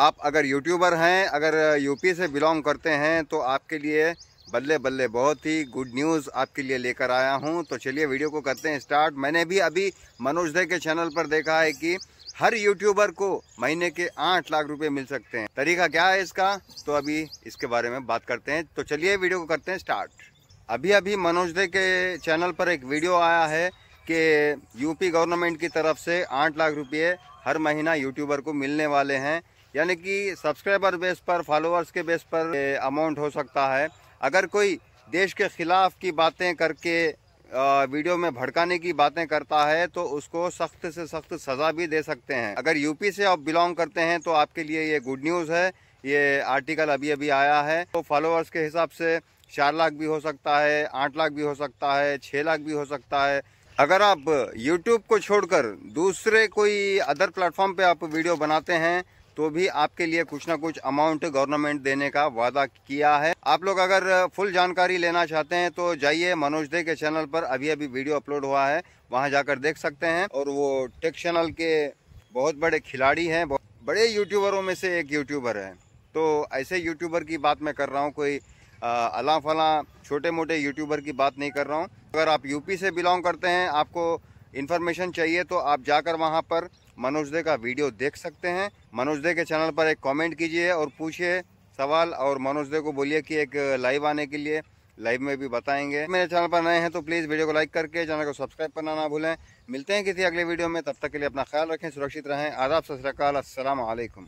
आप अगर यूट्यूबर हैं अगर यूपी से बिलोंग करते हैं तो आपके लिए बल्ले बल्ले बहुत ही गुड न्यूज़ आपके लिए लेकर आया हूं तो चलिए वीडियो को करते हैं स्टार्ट मैंने भी अभी मनोज दे के चैनल पर देखा है कि हर यूट्यूबर को महीने के आठ लाख रुपए मिल सकते हैं तरीका क्या है इसका तो अभी इसके बारे में बात करते हैं तो चलिए वीडियो को करते हैं स्टार्ट अभी अभी मनोज दे के चैनल पर एक वीडियो आया है कि यूपी गवर्नमेंट की तरफ से आठ लाख रुपये हर महीना यूट्यूबर को मिलने वाले हैं यानी कि सब्सक्राइबर बेस पर फॉलोअर्स के बेस पर अमाउंट हो सकता है अगर कोई देश के ख़िलाफ़ की बातें करके वीडियो में भड़काने की बातें करता है तो उसको सख्त से सख्त सज़ा भी दे सकते हैं अगर यूपी से आप बिलोंग करते हैं तो आपके लिए ये गुड न्यूज़ है ये आर्टिकल अभी अभी आया है तो फॉलोअर्स के हिसाब से चार लाख भी हो सकता है आठ लाख भी हो सकता है छः लाख भी हो सकता है अगर आप यूट्यूब को छोड़कर दूसरे कोई अदर प्लेटफॉर्म पे आप वीडियो बनाते हैं तो भी आपके लिए कुछ ना कुछ अमाउंट गवर्नमेंट देने का वादा किया है आप लोग अगर फुल जानकारी लेना चाहते हैं तो जाइए मनोज दे के चैनल पर अभी अभी वीडियो अपलोड हुआ है वहां जाकर देख सकते हैं और वो टेक चैनल के बहुत बड़े खिलाड़ी हैं बड़े यूट्यूबरों में से एक यूट्यूबर है तो ऐसे यूट्यूबर की बात मैं कर रहा हूँ कोई अला फला छोटे मोटे यूट्यूबर की बात नहीं कर रहा हूँ अगर आप यूपी से बिलोंग करते हैं आपको इन्फॉर्मेशन चाहिए तो आप जाकर वहाँ पर मनोज दे का वीडियो देख सकते हैं मनोज दे के चैनल पर एक कमेंट कीजिए और पूछिए सवाल और मनोज दे को बोलिए कि एक लाइव आने के लिए लाइव में भी बताएंगे मेरे चैनल पर नए हैं तो प्लीज़ वीडियो को लाइक करके चैनल को सब्सक्राइब करना ना भूलें मिलते हैं किसी अगले वीडियो में तब तक के लिए अपना ख्याल रखें सुरक्षित रहें आदाब सत असल